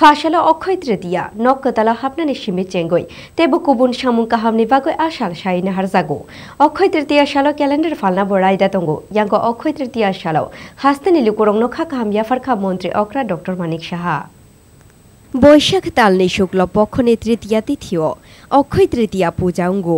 ফাশালা অক্ষয় তৃতীয়া নক্কতালা হাপনানি সিমে চেঙ্গই তেব কুবুন সামুং কাহামনি বাগই আশাল সাইন জাগো অক্ষয় তৃতীয়া সালো ক্যালেন্ডার ফালনা বড়াই দাতঙ্গো ইয়াঙ্গ অক্ষয় তৃতীয়া সালো হাস্তানি লুকুরং নখা কাহাম ইয়াফারখা মন্ত্রী অক্রা ডক্টর মানিক সাহা বৈশাখ তালনি শুক্ল পক্ষণে তৃতীয়া তিথিও অক্ষয় তৃতীয়া পূজাঙ্গ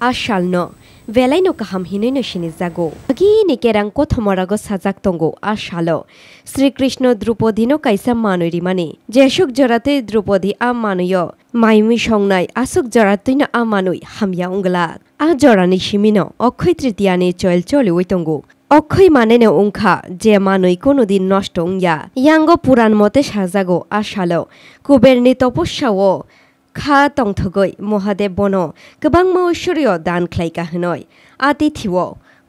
ashalno velaino kaham hinino shinijago agi nikerang kothmorago sajak tongo ashalo shri krishna drupadi no kaisa manuri mane jeshuk jorate drupadi a manuyo মাইমি সংনাই আসুক জরাতৈন আমানুই হামিয়া উংলা আ জরানি সিমিন অক্ষয় তৃতীয়ানে চল চলে ওইতঙ্গু অক্ষয় মানে নে উংখা যে মানুই কোনোদিন নষ্ট উংয়া ইয়াঙ্গ পুরাণ মতে সাজাগো আশালো কুবেরনি তপস্যাও খা তংথগৈ মহাদেৱ বন কবাং মৌশ্বৰীয় দান খ্লাইকা হৈ আতিথিৱ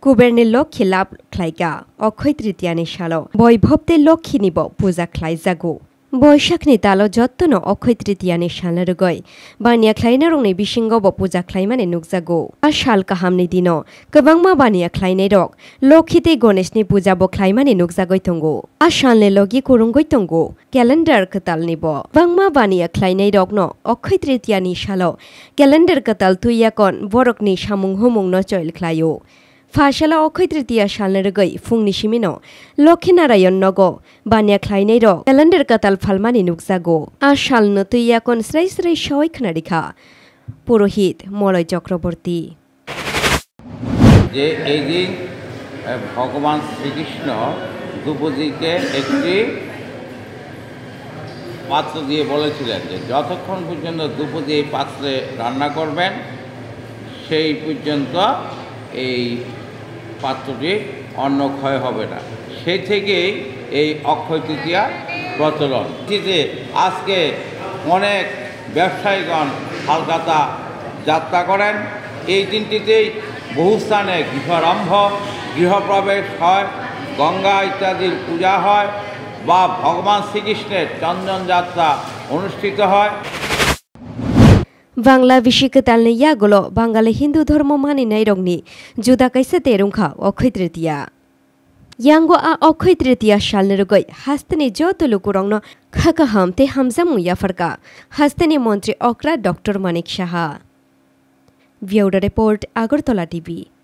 কুবেৰনে লক্ষী লাভ খ্লাইকা অক্ষয় তৃতীয়ানী চাল বৈভৱতে লক্ষী নিব পূজা খ্লাই জাগো বৈশাখ নি তালো যত্ন অক্ষয় নি তৃতীয়ানি গয় বানিয়া খ্লাইনা রংনি বিশিঙ্গব পূজা খ্লাইমানে নুকজাগো আর শাল কাহামনি দিন মা বানিয়া খ্লাইনাই রক গণেশ নি পূজা পূজাবো খ্লাইমানে নুকজাগয় তঙ্গো আর সাল নে লগি করুঙ্গই তঙ্গো ক্যালেন্ডার কতাল নিব মা বানিয়া খ্লাইনাই ন অক্ষয় নি সালো ক্যালেন্ডার কতাল তুইয়া কন বরক নি সামুং হুমুং নচল খ্লায়ো ফাশালা অক্ষয় তৃতীয়া সালনের গৈ ফুংনি সিমিনো নারায়ণ নগ বানিয়া খ্লাইনের ক্যালেন্ডার কাতাল ফালমানি নুকজাগো আর সালন তুইয়া কোন শ্রাই স্রাই সবাই খনারিখা পুরোহিত মলয় চক্রবর্তী যে এই দিন ভগবান শ্রীকৃষ্ণ দ্রৌপদীকে একটি পাত্র দিয়ে বলেছিলেন যে যতক্ষণ পর্যন্ত দ্রৌপদী এই পাত্রে রান্না করবেন সেই পর্যন্ত এই পাত্রটি অন্ন ক্ষয় হবে না সে থেকেই এই অক্ষয় তৃতীয়া প্রচলন তৃতীয় আজকে অনেক ব্যবসায়ীগণ হালকাতা যাত্রা করেন এই দিনটিতেই বহু স্থানে গৃহরম্ভ গৃহপ্রবেশ হয় গঙ্গা ইত্যাদির পূজা হয় বা ভগবান শ্রীকৃষ্ণের চন্দন যাত্রা অনুষ্ঠিত হয় বাংলা বিশিকে তালনি ইয়াগুলো বাঙালি হিন্দু ধর্ম মানিনাই রংনি জুদা কাইসে তেরুংখা অক্ষয় তৃতীয়া ইয়াঙ্গো আ অক্ষয় তৃতীয়া সালনে রগই হাস্তেনি যত লুকুরংন খাকা হামতে হামজা মুয়াফারকা হাস্তেনি মন্ত্রী অকরা doctor Manik Saha bureau report Agartala TV